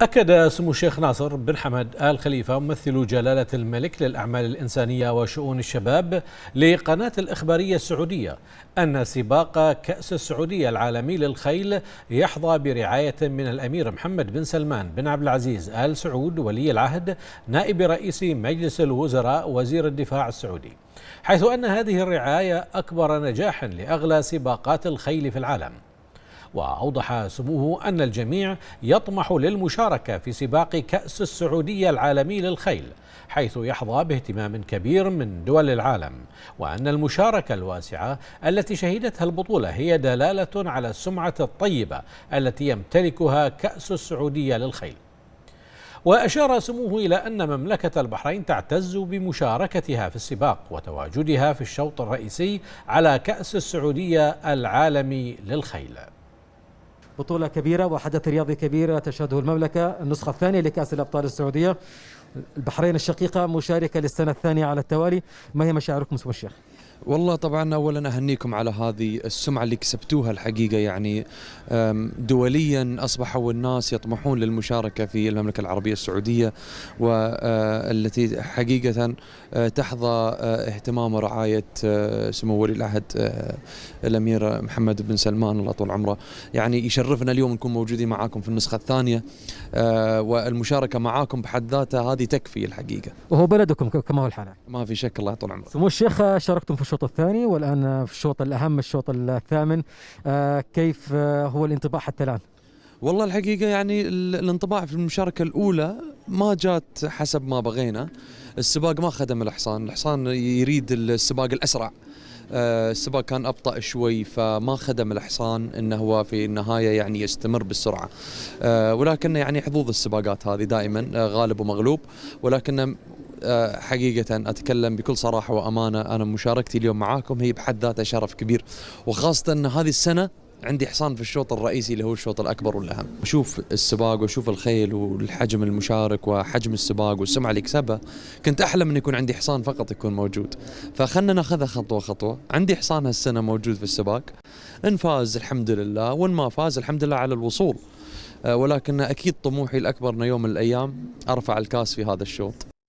أكد سمو الشيخ ناصر بن حمد آل خليفة ممثل جلالة الملك للأعمال الإنسانية وشؤون الشباب لقناة الإخبارية السعودية أن سباق كأس السعودية العالمي للخيل يحظى برعاية من الأمير محمد بن سلمان بن عبد العزيز آل سعود ولي العهد نائب رئيس مجلس الوزراء وزير الدفاع السعودي حيث أن هذه الرعاية أكبر نجاح لأغلى سباقات الخيل في العالم وأوضح سموه أن الجميع يطمح للمشاركة في سباق كأس السعودية العالمي للخيل حيث يحظى باهتمام كبير من دول العالم وأن المشاركة الواسعة التي شهدتها البطولة هي دلالة على السمعة الطيبة التي يمتلكها كأس السعودية للخيل وأشار سموه إلى أن مملكة البحرين تعتز بمشاركتها في السباق وتواجدها في الشوط الرئيسي على كأس السعودية العالمي للخيل بطولة كبيرة وحدث رياضي كبير تشهده المملكة النسخة الثانية لكأس الأبطال السعودية البحرين الشقيقة مشاركة للسنة الثانية على التوالي ما هي مشاعركم سمو الشيخ؟ والله طبعا اولا اهنيكم على هذه السمعه اللي كسبتوها الحقيقه يعني دوليا اصبحوا الناس يطمحون للمشاركه في المملكه العربيه السعوديه والتي آه، حقيقه آه، تحظى آه، اهتمام ورعايه سمو ولي العهد الامير محمد بن سلمان الله يطول عمره يعني يشرفنا اليوم نكون موجودين معاكم في النسخه الثانيه والمشاركه معاكم بحد ذاتها هذه تكفي الحقيقه وهو بلدكم كما هو الحال ما في شك الله يطول عمره سمو الشيخ شاركتم في الشوط الثاني والان في الشوط الاهم الشوط الثامن آه، كيف آه، هو الانطباع حتى الان؟ والله الحقيقه يعني الانطباع في المشاركه الاولى ما جات حسب ما بغينا السباق ما خدم الحصان الحصان يريد السباق الاسرع آه، السباق كان ابطا شوي فما خدم الحصان انه هو في النهايه يعني يستمر بالسرعه ولكن يعني حظوظ السباقات هذه دائما غالب ومغلوب ولكن آه، حقيقة أتكلم بكل صراحة وأمانة أنا مشاركتي اليوم معاكم هي بحد ذاتها شرف كبير وخاصة أن هذه السنة عندي حصان في الشوط الرئيسي اللي هو الشوط الاكبر والاهم اشوف السباق واشوف الخيل والحجم المشارك وحجم السباق والسمعه اللي كسبها كنت احلم ان يكون عندي حصان فقط يكون موجود فخلنا ناخذها خطوه خطوه عندي حصان هالسنه موجود في السباق ان فاز الحمد لله وان ما فاز الحمد لله على الوصول آه، ولكن اكيد طموحي الاكبر انه يوم من الايام ارفع الكاس في هذا الشوط